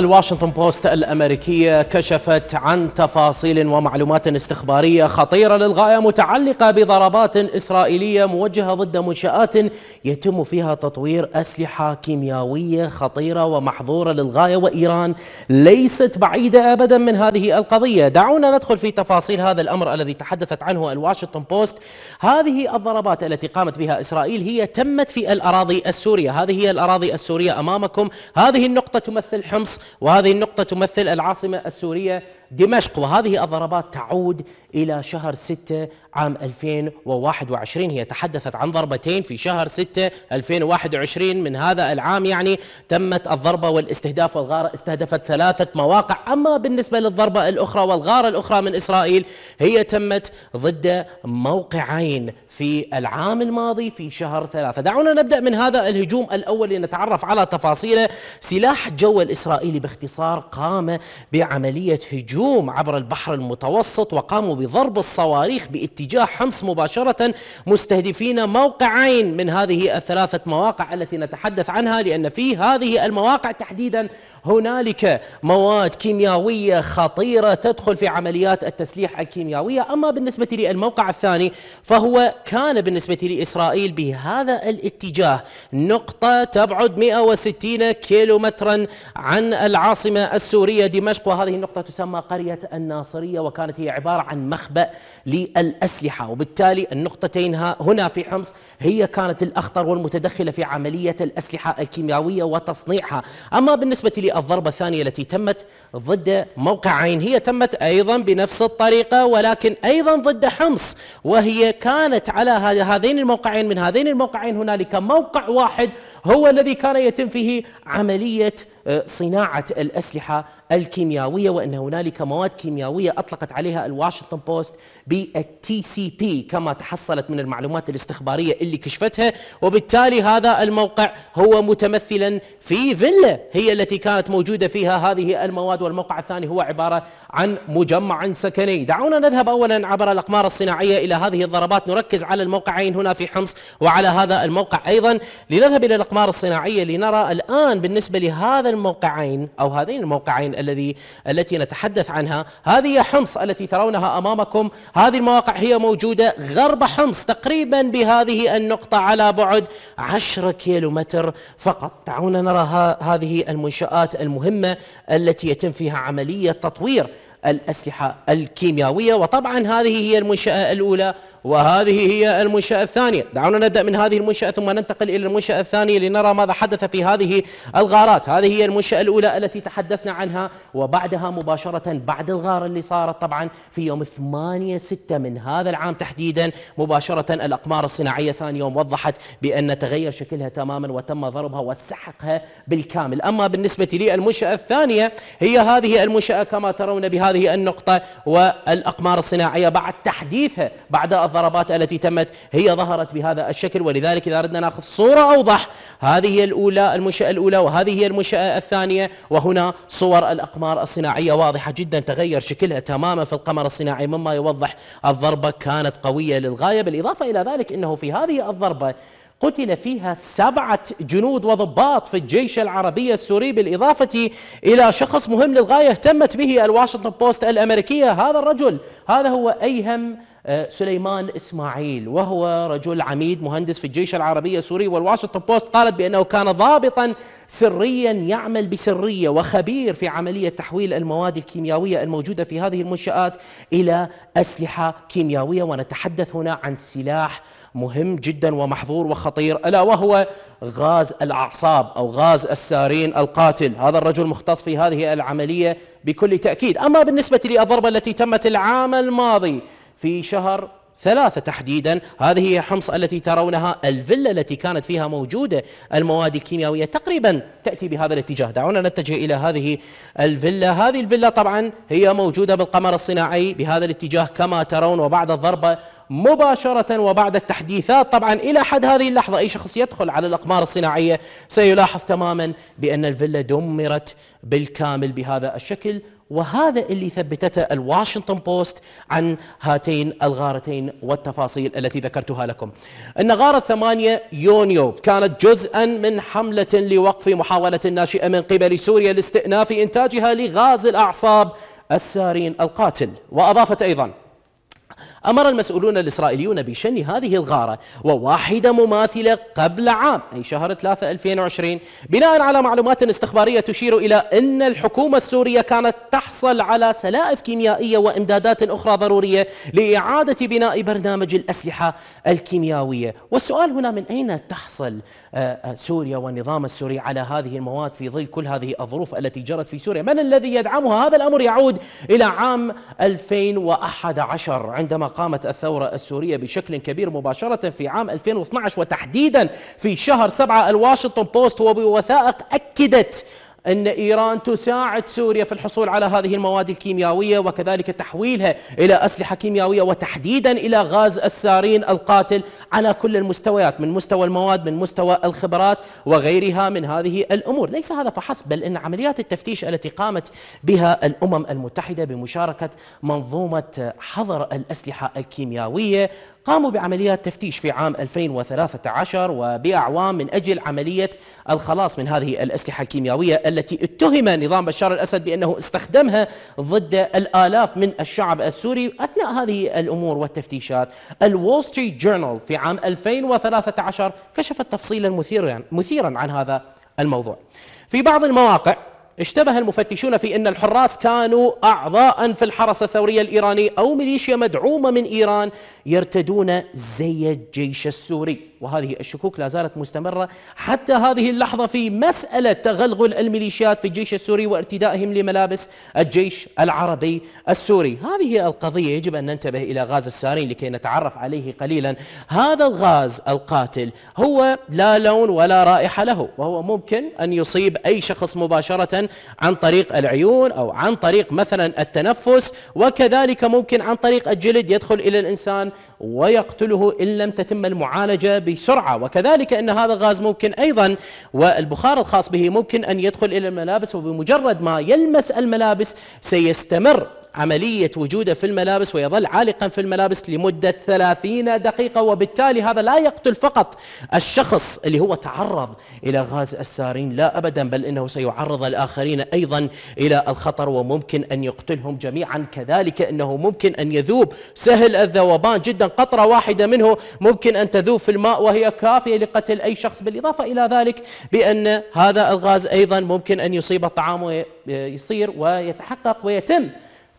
الواشنطن بوست الأمريكية كشفت عن تفاصيل ومعلومات استخبارية خطيرة للغاية متعلقة بضربات إسرائيلية موجهة ضد منشآت يتم فيها تطوير أسلحة كيميائية خطيرة ومحظورة للغاية وإيران ليست بعيدة أبدا من هذه القضية دعونا ندخل في تفاصيل هذا الأمر الذي تحدثت عنه الواشنطن بوست هذه الضربات التي قامت بها إسرائيل هي تمت في الأراضي السورية هذه هي الأراضي السورية أمامكم هذه النقطة تمثل حمص وهذه النقطة تمثل العاصمة السورية دمشق وهذه الضربات تعود إلى شهر 6 عام 2021 هي تحدثت عن ضربتين في شهر 6 2021 من هذا العام يعني تمت الضربة والاستهداف والغارة استهدفت ثلاثة مواقع أما بالنسبة للضربة الأخرى والغارة الأخرى من إسرائيل هي تمت ضد موقعين في العام الماضي في شهر ثلاثة دعونا نبدأ من هذا الهجوم الأول لنتعرف على تفاصيله سلاح الجو الإسرائيلي باختصار قام بعملية هجوم الهجوم عبر البحر المتوسط وقاموا بضرب الصواريخ باتجاه حمص مباشرة مستهدفين موقعين من هذه الثلاثة مواقع التي نتحدث عنها لأن في هذه المواقع تحديدا هنالك مواد كيميائية خطيرة تدخل في عمليات التسليح الكيميائية أما بالنسبة للموقع الثاني فهو كان بالنسبة لإسرائيل بهذا الاتجاه نقطة تبعد 160 كيلومترا عن العاصمة السورية دمشق وهذه النقطة تسمى قرية الناصرية وكانت هي عبارة عن مخبأ للأسلحة وبالتالي النقطتين هنا في حمص هي كانت الأخطر والمتدخلة في عملية الأسلحة الكيميائية وتصنيعها أما بالنسبة الضربة الثانية التي تمت ضد موقع عين هي تمت أيضا بنفس الطريقة ولكن أيضا ضد حمص وهي كانت على هذين الموقعين من هذين الموقعين هنالك موقع واحد هو الذي كان يتم فيه عملية آه، صناعة الأسلحة الكيميائية وأن هنالك مواد كيميائية أطلقت عليها الواشنطن بوست بالتي سي بي كما تحصلت من المعلومات الاستخبارية اللي كشفتها وبالتالي هذا الموقع هو متمثلا في فيلا هي التي كانت موجودة فيها هذه المواد والموقع الثاني هو عبارة عن مجمع سكني دعونا نذهب أولا عبر الأقمار الصناعية إلى هذه الضربات نركز على الموقعين هنا في حمص وعلى هذا الموقع أيضا لنذهب إلى الأقمار الصناعية لنرى الآن بالنسبة لهذا هذا الموقعين أو هذين الموقعين الذي التي نتحدث عنها هذه حمص التي ترونها أمامكم هذه المواقع هي موجودة غرب حمص تقريبا بهذه النقطة على بعد 10 كيلومتر فقط دعونا نرى هذه المنشآت المهمة التي يتم فيها عملية تطوير الأسلحة الكيميائية وطبعا هذه هي المنشأة الأولى وهذه هي المنشأة الثانية دعونا نبدأ من هذه المنشأة ثم ننتقل إلى المنشأة الثانية لنرى ماذا حدث في هذه الغارات هذه هي المنشأة الأولى التي تحدثنا عنها وبعدها مباشرة بعد الغارة اللي صارت طبعا في يوم 8 6 من هذا العام تحديدا مباشرة الأقمار الصناعية ثاني يوم وضحت بأن تغير شكلها تماما وتم ضربها وسحقها بالكامل أما بالنسبة لي المنشأة الثانية هي هذه المنشأة كما ترون بهذا هذه النقطة والأقمار الصناعية بعد تحديثها بعد الضربات التي تمت هي ظهرت بهذا الشكل ولذلك إذا أردنا ناخذ صورة أوضح هذه هي الأولى المنشأة الأولى وهذه هي المنشأة الثانية وهنا صور الأقمار الصناعية واضحة جدا تغير شكلها تماما في القمر الصناعي مما يوضح الضربة كانت قوية للغاية بالإضافة إلى ذلك أنه في هذه الضربة قتل فيها سبعة جنود وضباط في الجيش العربي السوري بالإضافة إلى شخص مهم للغاية اهتمت به الواشنطن بوست الأمريكية هذا الرجل هذا هو أيهم آه، سليمان إسماعيل وهو رجل عميد مهندس في الجيش العربي السوري والواشنطن بوست قالت بأنه كان ضابطا سريا يعمل بسرية وخبير في عملية تحويل المواد الكيميائية الموجودة في هذه المنشآت إلى أسلحة كيميائية ونتحدث هنا عن سلاح مهم جدا ومحظور وخطير ألا وهو غاز الأعصاب أو غاز السارين القاتل هذا الرجل مختص في هذه العملية بكل تأكيد أما بالنسبة للضربة التي تمت العام الماضي في شهر ثلاثة تحديدا هذه هي حمص التي ترونها الفيلا التي كانت فيها موجودة المواد الكيميائية تقريبا تأتي بهذا الاتجاه دعونا نتجه إلى هذه الفيلا هذه الفيلا طبعا هي موجودة بالقمر الصناعي بهذا الاتجاه كما ترون وبعد الضربة مباشرة وبعد التحديثات طبعا إلى حد هذه اللحظة أي شخص يدخل على الأقمار الصناعية سيلاحظ تماما بأن الفيلا دمرت بالكامل بهذا الشكل وهذا اللي ثبتته الواشنطن بوست عن هاتين الغارتين والتفاصيل التي ذكرتها لكم أن غارة 8 يونيو كانت جزءا من حملة لوقف محاولة ناشئة من قبل سوريا لاستئناف إنتاجها لغاز الأعصاب السارين القاتل وأضافت أيضا أمر المسؤولون الإسرائيليون بشن هذه الغارة وواحدة مماثلة قبل عام أي شهر 3 2020 بناء على معلومات استخبارية تشير إلى أن الحكومة السورية كانت تحصل على سلائف كيميائية وإمدادات أخرى ضرورية لإعادة بناء برنامج الأسلحة الكيميائية والسؤال هنا من أين تحصل آه، آه، سوريا والنظام السوري على هذه المواد في ظل كل هذه الظروف التي جرت في سوريا من الذي يدعمها هذا الأمر يعود إلى عام 2011 عندما قامت الثورة السورية بشكل كبير مباشرة في عام 2012 وتحديدا في شهر 7 الواشنطن بوست وبوثائق أكدت أن إيران تساعد سوريا في الحصول على هذه المواد الكيميائية وكذلك تحويلها إلى أسلحة كيميائية وتحديدا إلى غاز السارين القاتل على كل المستويات من مستوى المواد من مستوى الخبرات وغيرها من هذه الأمور ليس هذا فحسب بل أن عمليات التفتيش التي قامت بها الأمم المتحدة بمشاركة منظومة حظر الأسلحة الكيميائية قاموا بعمليات تفتيش في عام 2013 وبأعوام من أجل عملية الخلاص من هذه الأسلحة الكيميائية التي اتهم نظام بشار الأسد بأنه استخدمها ضد الآلاف من الشعب السوري أثناء هذه الأمور والتفتيشات الول ستريت جورنال في عام 2013 كشفت تفصيلا مثيرا, مثيرا عن هذا الموضوع في بعض المواقع اشتبه المفتشون في ان الحراس كانوا اعضاء في الحرس الثوري الايراني او ميليشيا مدعومه من ايران يرتدون زي الجيش السوري وهذه الشكوك لا زالت مستمرة حتى هذه اللحظة في مسألة تغلغل الميليشيات في الجيش السوري وارتدائهم لملابس الجيش العربي السوري هذه القضية يجب أن ننتبه إلى غاز السارين لكي نتعرف عليه قليلا هذا الغاز القاتل هو لا لون ولا رائحة له وهو ممكن أن يصيب أي شخص مباشرة عن طريق العيون أو عن طريق مثلا التنفس وكذلك ممكن عن طريق الجلد يدخل إلى الإنسان ويقتله إن لم تتم المعالجة بسرعة وكذلك أن هذا الغاز ممكن أيضا والبخار الخاص به ممكن أن يدخل إلى الملابس وبمجرد ما يلمس الملابس سيستمر عملية وجوده في الملابس ويظل عالقا في الملابس لمدة ثلاثين دقيقة وبالتالي هذا لا يقتل فقط الشخص اللي هو تعرض إلى غاز السارين لا أبدا بل إنه سيعرض الآخرين أيضا إلى الخطر وممكن أن يقتلهم جميعا كذلك أنه ممكن أن يذوب سهل الذوبان جدا قطرة واحدة منه ممكن أن تذوب في الماء وهي كافية لقتل أي شخص بالإضافة إلى ذلك بأن هذا الغاز أيضا ممكن أن يصيب الطعام ويصير ويتحقق ويتم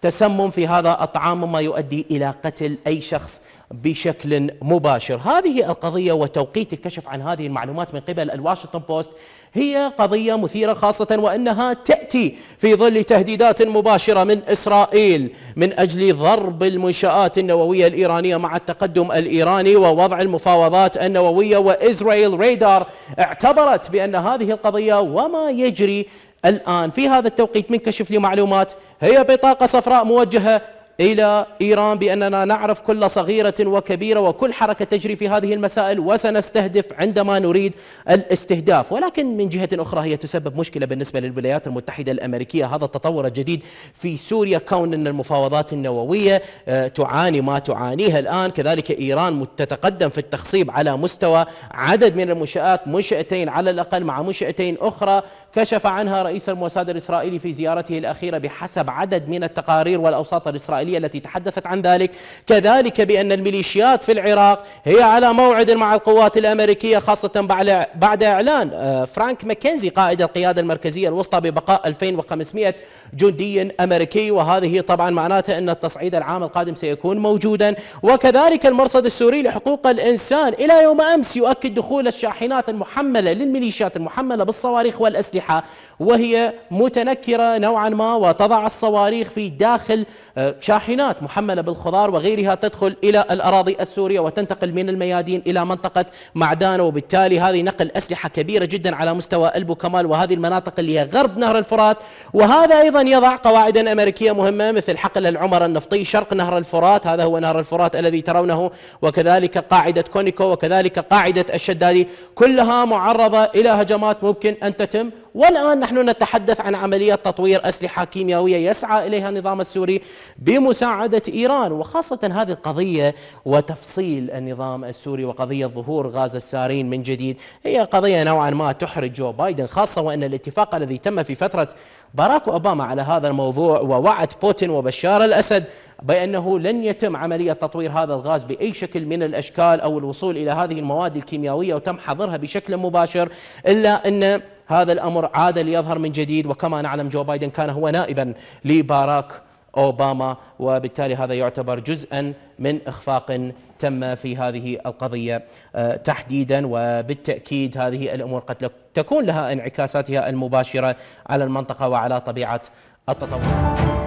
تسمم في هذا الطعام ما يؤدي إلى قتل أي شخص بشكل مباشر هذه القضية وتوقيت الكشف عن هذه المعلومات من قبل الواشنطن بوست هي قضية مثيرة خاصة وأنها تأتي في ظل تهديدات مباشرة من إسرائيل من أجل ضرب المنشآت النووية الإيرانية مع التقدم الإيراني ووضع المفاوضات النووية وإسرائيل ريدار اعتبرت بأن هذه القضية وما يجري الآن في هذا التوقيت منكشف معلومات هي بطاقة صفراء موجهة إلى إيران بأننا نعرف كل صغيرة وكبيرة وكل حركة تجري في هذه المسائل وسنستهدف عندما نريد الاستهداف ولكن من جهة أخرى هي تسبب مشكلة بالنسبة للولايات المتحدة الأمريكية هذا التطور الجديد في سوريا كون أن المفاوضات النووية آه، تعاني ما تعانيها الآن كذلك إيران تتقدم في التخصيب على مستوى عدد من المنشآت منشأتين على الأقل مع منشأتين أخرى كشف عنها رئيس الموساد الإسرائيلي في زيارته الأخيرة بحسب عدد من التقارير والأوساط الإسرائيلية الإسرائيلية التي تحدثت عن ذلك كذلك بأن الميليشيات في العراق هي على موعد مع القوات الأمريكية خاصة بعد إعلان آه، فرانك ماكنزي قائد القيادة المركزية الوسطى ببقاء 2500 جندي أمريكي وهذه طبعا معناته أن التصعيد العام القادم سيكون موجودا وكذلك المرصد السوري لحقوق الإنسان إلى يوم أمس يؤكد دخول الشاحنات المحملة للميليشيات المحملة بالصواريخ والأسلحة وهي متنكرة نوعا ما وتضع الصواريخ في داخل آه، شاحنات شاحنات محملة بالخضار وغيرها تدخل إلى الأراضي السورية وتنتقل من الميادين إلى منطقة معدان وبالتالي هذه نقل أسلحة كبيرة جدا على مستوى البوكمال وهذه المناطق اللي هي غرب نهر الفرات وهذا أيضا يضع قواعدا أمريكية مهمة مثل حقل العمر النفطي شرق نهر الفرات هذا هو نهر الفرات الذي ترونه وكذلك قاعدة كونيكو وكذلك قاعدة الشدادي كلها معرضة إلى هجمات ممكن أن تتم والآن نحن نتحدث عن عملية تطوير أسلحة كيميائية يسعى إليها النظام السوري بمساعدة إيران وخاصة هذه القضية وتفصيل النظام السوري وقضية ظهور غاز السارين من جديد هي قضية نوعا ما تحرج جو بايدن خاصة وأن الاتفاق الذي تم في فترة باراك أوباما على هذا الموضوع ووعد بوتين وبشار الأسد بأنه لن يتم عملية تطوير هذا الغاز بأي شكل من الأشكال أو الوصول إلى هذه المواد الكيميائية وتم حظرها بشكل مباشر إلا أن هذا الأمر عاد ليظهر من جديد وكما نعلم جو بايدن كان هو نائبا لباراك أوباما وبالتالي هذا يعتبر جزءا من إخفاق تم في هذه القضية آه، تحديدا وبالتأكيد هذه الأمور قد تكون لها انعكاساتها المباشرة على المنطقة وعلى طبيعة التطور